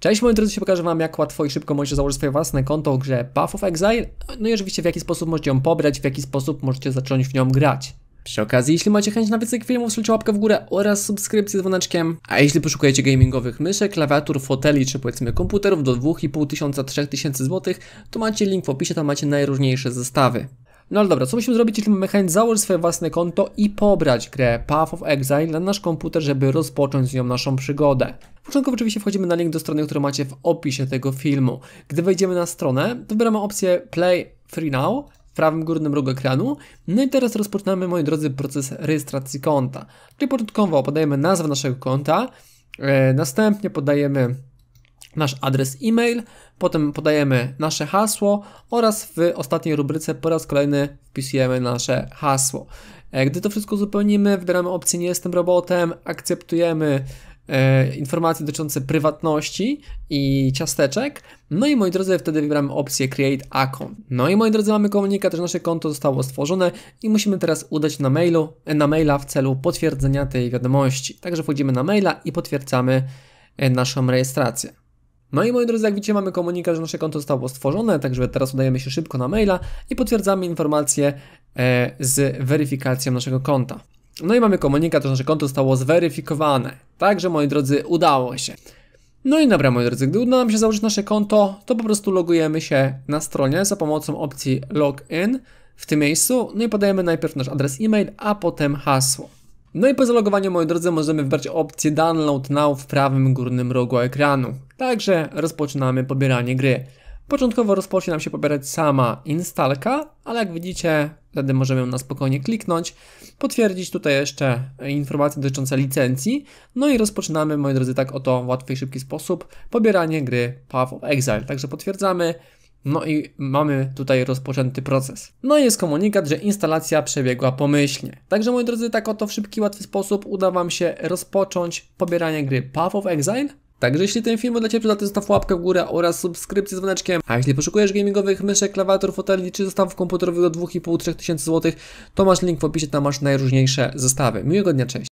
Cześć, moi drodzy, dzisiaj pokażę Wam, jak łatwo i szybko możecie założyć swoje własne konto w grze Path of Exile, no i oczywiście w jaki sposób możecie ją pobrać, w jaki sposób możecie zacząć w nią grać. Przy okazji, jeśli macie chęć na więcej filmów, strzelcie łapkę w górę oraz subskrypcję z dzwoneczkiem. A jeśli poszukujecie gamingowych myszek, klawiatur, foteli czy powiedzmy komputerów do 2500-3000 zł, to macie link w opisie, tam macie najróżniejsze zestawy. No ale dobra, co musimy zrobić, jeśli mechanizm założyć swoje własne konto i pobrać grę Path of Exile na nasz komputer, żeby rozpocząć z nią naszą przygodę. Początkowo oczywiście wchodzimy na link do strony, którą macie w opisie tego filmu. Gdy wejdziemy na stronę, wybieramy opcję Play Free Now w prawym górnym rogu ekranu. No i teraz rozpoczynamy, moi drodzy, proces rejestracji konta. Czyli początkowo podajemy nazwę naszego konta, e, następnie podajemy nasz adres e-mail, potem podajemy nasze hasło oraz w ostatniej rubryce po raz kolejny wpisujemy nasze hasło. E, gdy to wszystko uzupełnimy, wybieramy opcję nie jestem robotem, akceptujemy e, informacje dotyczące prywatności i ciasteczek. No i moi drodzy, wtedy wybieramy opcję create account. No i moi drodzy, mamy komunikat, że nasze konto zostało stworzone i musimy teraz udać na mailu, e, na maila w celu potwierdzenia tej wiadomości. Także wchodzimy na maila i potwierdzamy naszą rejestrację. No i moi drodzy, jak widzicie, mamy komunikat, że nasze konto zostało stworzone, także teraz udajemy się szybko na maila i potwierdzamy informację e, z weryfikacją naszego konta. No i mamy komunikat, że nasze konto zostało zweryfikowane. Także moi drodzy, udało się. No i dobra, moi drodzy, gdy uda nam się założyć nasze konto, to po prostu logujemy się na stronie za pomocą opcji login w tym miejscu, no i podajemy najpierw nasz adres e-mail, a potem hasło. No i po zalogowaniu, moi drodzy, możemy wybrać opcję Download Now w prawym górnym rogu ekranu. Także rozpoczynamy pobieranie gry. Początkowo rozpocznie nam się pobierać sama instalka, ale jak widzicie, wtedy możemy ją na spokojnie kliknąć, potwierdzić tutaj jeszcze informacje dotyczące licencji, no i rozpoczynamy, moi drodzy, tak oto w łatwy i szybki sposób pobieranie gry Path of Exile. Także potwierdzamy, no i mamy tutaj rozpoczęty proces. No i jest komunikat, że instalacja przebiegła pomyślnie. Także moi drodzy, tak oto w szybki, łatwy sposób uda Wam się rozpocząć pobieranie gry Path of Exile. Także jeśli ten film był dla Ciebie przydatny, zostaw łapkę w górę oraz subskrypcję z dzwoneczkiem. A jeśli poszukujesz gamingowych myszek, klawiatur, foteli czy zestawów komputerowych do 2,5-3 tysięcy złotych, to masz link w opisie, tam masz najróżniejsze zestawy. Miłego dnia, cześć!